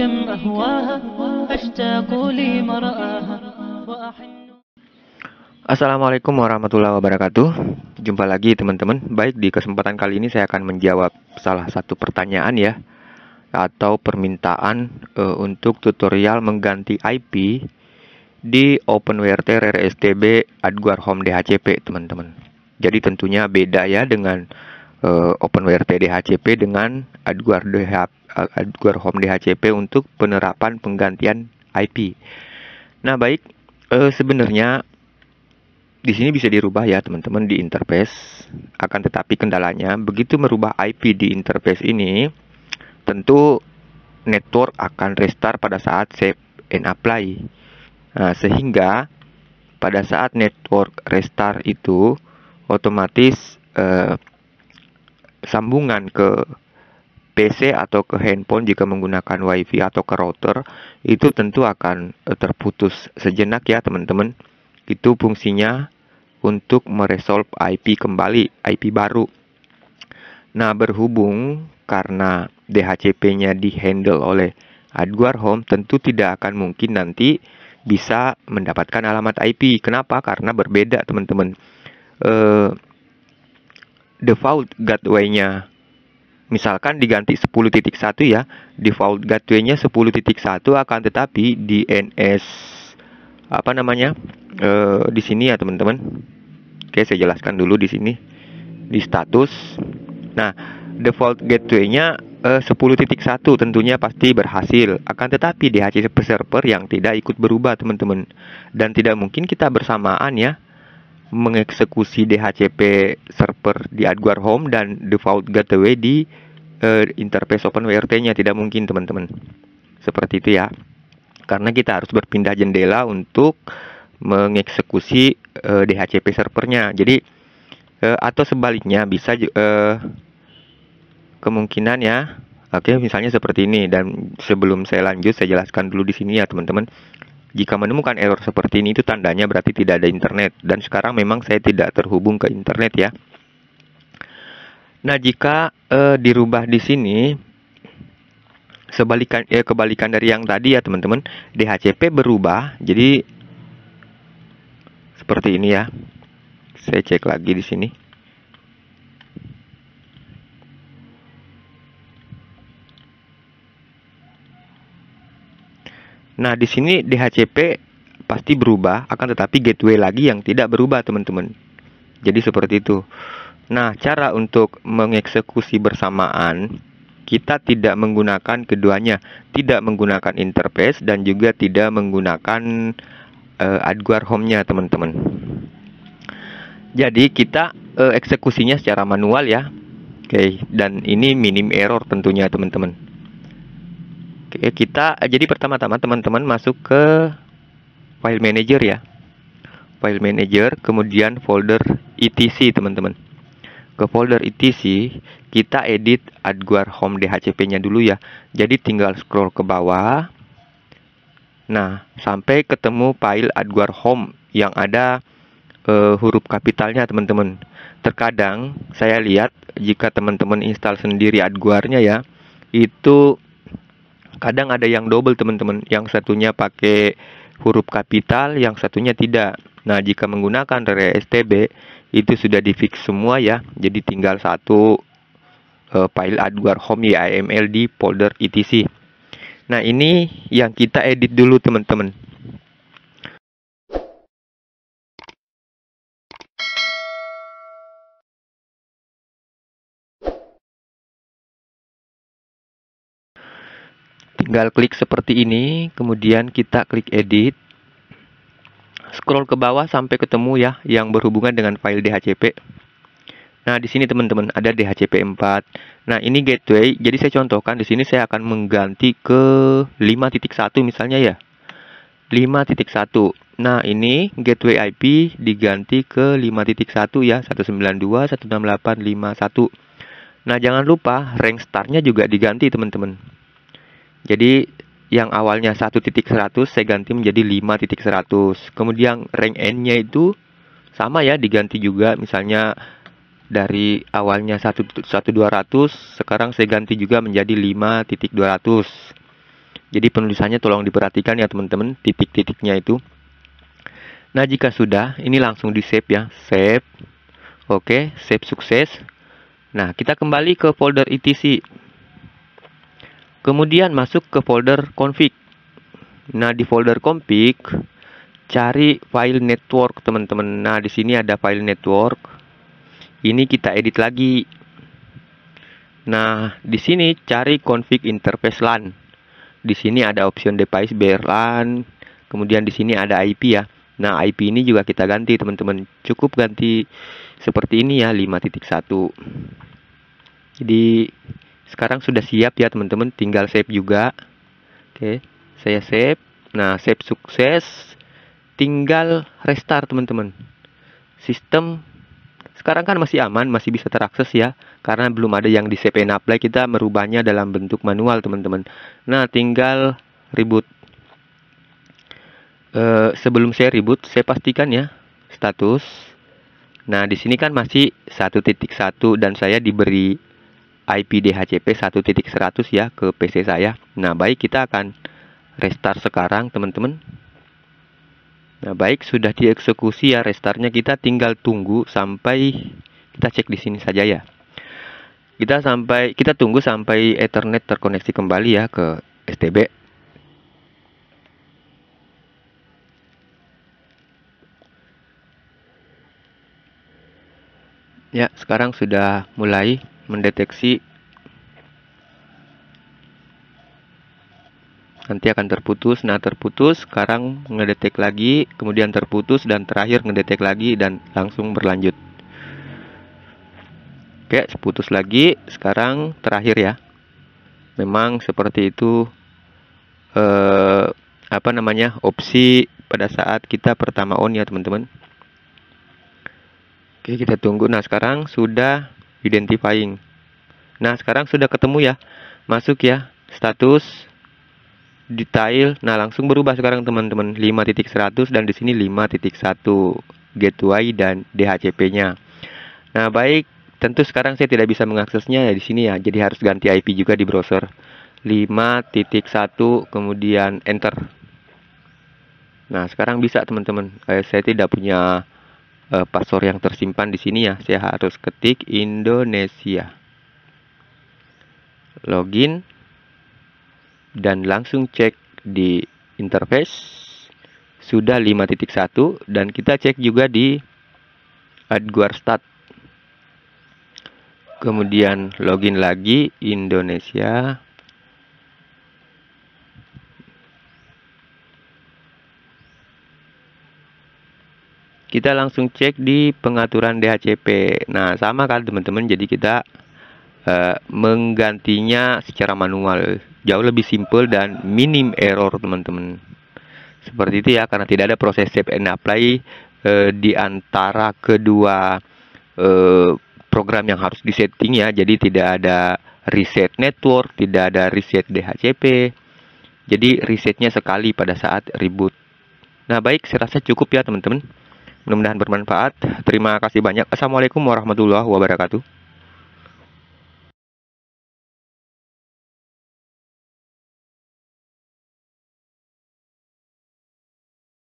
كم أهواها أشتاق وأحن Assalamualaikum warahmatullahi wabarakatuh. Jumpa lagi teman-teman. Baik di kesempatan kali ini saya akan menjawab salah satu pertanyaan ya atau permintaan e, untuk tutorial mengganti IP di OpenWrt Rare STB Adguar Home DHCP teman-teman. Jadi tentunya beda ya dengan e, eh, OpenWrt DHCP dengan Adguar DHCP Home DHCP untuk penerapan penggantian IP. Nah, baik e, sebenarnya di sini bisa dirubah ya teman-teman di interface. Akan tetapi kendalanya begitu merubah IP di interface ini, tentu network akan restart pada saat save and apply. Nah, sehingga pada saat network restart itu otomatis eh, sambungan ke PC atau ke handphone jika menggunakan WiFi atau ke router itu tentu akan eh, terputus sejenak ya teman-teman. Itu fungsinya untuk meresolve IP kembali, IP baru. Nah, berhubung karena DHCP-nya dihandle oleh Adguard Home tentu tidak akan mungkin nanti bisa mendapatkan alamat IP. Kenapa? Karena berbeda, teman-teman. Uh, default gateway-nya Misalkan diganti 10.1 ya, default gateway-nya 10.1 akan tetapi DNS apa namanya? E, di sini ya, teman-teman. Oke, saya jelaskan dulu di sini di status. Nah, default gateway-nya e, eh, 10.1 tentunya pasti berhasil. Akan tetapi DHCP server yang tidak ikut berubah, teman-teman. Dan tidak mungkin kita bersamaan ya mengeksekusi DHCP server di Adguar Home dan default gateway di uh, interface OpenWRT-nya tidak mungkin teman-teman seperti itu ya karena kita harus berpindah jendela untuk mengeksekusi uh, eh, DHCP servernya jadi uh, atau sebaliknya bisa uh, kemungkinan ya Oke, misalnya seperti ini dan sebelum saya lanjut saya jelaskan dulu di sini ya teman-teman. Jika menemukan error seperti ini itu tandanya berarti tidak ada internet dan sekarang memang saya tidak terhubung ke internet ya. Nah, jika e, dirubah di sini sebalikan eh, kebalikan dari yang tadi ya, teman-teman. DHCP berubah jadi seperti ini ya. Saya cek lagi di sini. Nah, di sini DHCP pasti berubah, akan tetapi gateway lagi yang tidak berubah, teman-teman. Jadi seperti itu. Nah, cara untuk mengeksekusi bersamaan, kita tidak menggunakan keduanya, tidak menggunakan interface dan juga tidak menggunakan uh, eh, adguard home-nya, teman-teman. Jadi kita uh, eksekusinya secara manual ya. Oke, okay. dan ini minim error tentunya, teman-teman. Oke, eh, kita eh, jadi pertama-tama teman-teman masuk ke file manager ya. File manager, kemudian folder etc teman-teman. Ke folder etc, kita edit adguar home DHCP-nya dulu ya. Jadi tinggal scroll ke bawah. Nah, sampai ketemu file adguar home yang ada uh, huruf kapitalnya teman-teman. Terkadang saya lihat jika teman-teman install sendiri adguarnya ya, itu kadang ada yang double teman-teman yang satunya pakai huruf kapital yang satunya tidak nah jika menggunakan re STB itu sudah di fix semua ya jadi tinggal satu uh, file adware home YAML di folder etc nah ini yang kita edit dulu teman-teman tinggal klik seperti ini, kemudian kita klik edit. Scroll ke bawah sampai ketemu ya yang berhubungan dengan file DHCP. Nah, di sini teman-teman ada DHCP 4. Nah, ini gateway. Jadi saya contohkan di sini saya akan mengganti ke 5.1 misalnya ya. 5.1. Nah, ini gateway IP diganti ke 5.1 ya, 192.168.51. Nah, jangan lupa rank startnya juga diganti, teman-teman. Jadi yang awalnya 1.100 saya ganti menjadi 5.100. Kemudian rank n-nya itu sama ya diganti juga misalnya dari awalnya 1200 sekarang saya ganti juga menjadi 5.200. Jadi penulisannya tolong diperhatikan ya teman-teman titik-titiknya itu. Nah, jika sudah ini langsung di save ya, save. Oke, save sukses. Nah, kita kembali ke folder etc. Kemudian masuk ke folder config. Nah, di folder config cari file network, teman-teman. Nah, di sini ada file network. Ini kita edit lagi. Nah, di sini cari config interface LAN. Di sini ada option device LAN. Kemudian di sini ada IP ya. Nah, IP ini juga kita ganti, teman-teman. Cukup ganti seperti ini ya, 5.1. Jadi sekarang sudah siap ya teman-teman tinggal save juga oke saya save nah save sukses tinggal restart teman-teman sistem sekarang kan masih aman masih bisa terakses ya karena belum ada yang di save and apply kita merubahnya dalam bentuk manual teman-teman nah tinggal reboot e, sebelum saya reboot saya pastikan ya status nah di sini kan masih 1.1 dan saya diberi IP DHCP 1.100 ya ke PC saya. Nah, baik kita akan restart sekarang, teman-teman. Nah, baik sudah dieksekusi ya restartnya. Kita tinggal tunggu sampai kita cek di sini saja ya. Kita sampai kita tunggu sampai Ethernet terkoneksi kembali ya ke STB. Ya, sekarang sudah mulai mendeteksi nanti akan terputus nah terputus sekarang ngedetek lagi kemudian terputus dan terakhir ngedetek lagi dan langsung berlanjut oke seputus lagi sekarang terakhir ya memang seperti itu eh, apa namanya opsi pada saat kita pertama on ya teman-teman oke kita tunggu nah sekarang sudah identifying. Nah, sekarang sudah ketemu ya. Masuk ya, status detail. Nah, langsung berubah sekarang teman-teman. 5.100 dan di sini 5.1 gateway dan DHCP-nya. Nah, baik, tentu sekarang saya tidak bisa mengaksesnya ya di sini ya. Jadi harus ganti IP juga di browser. 5.1 kemudian enter. Nah, sekarang bisa teman-teman. Eh, saya tidak punya uh, eh, password yang tersimpan di sini ya. Saya harus ketik Indonesia. Login dan langsung cek di interface sudah 5.1 dan kita cek juga di AdGuard Start, Kemudian login lagi Indonesia. kita langsung cek di pengaturan DHCP. Nah, sama kan teman-teman, jadi kita uh, menggantinya secara manual. Jauh lebih simple dan minim error, teman-teman. Seperti itu ya, karena tidak ada proses save and apply uh, di antara kedua uh, program yang harus disetting ya. Jadi tidak ada reset network, tidak ada reset DHCP. Jadi resetnya sekali pada saat reboot. Nah, baik, saya rasa cukup ya, teman-teman. Mudah-mudahan bermanfaat. Terima kasih banyak. Assalamualaikum warahmatullahi wabarakatuh.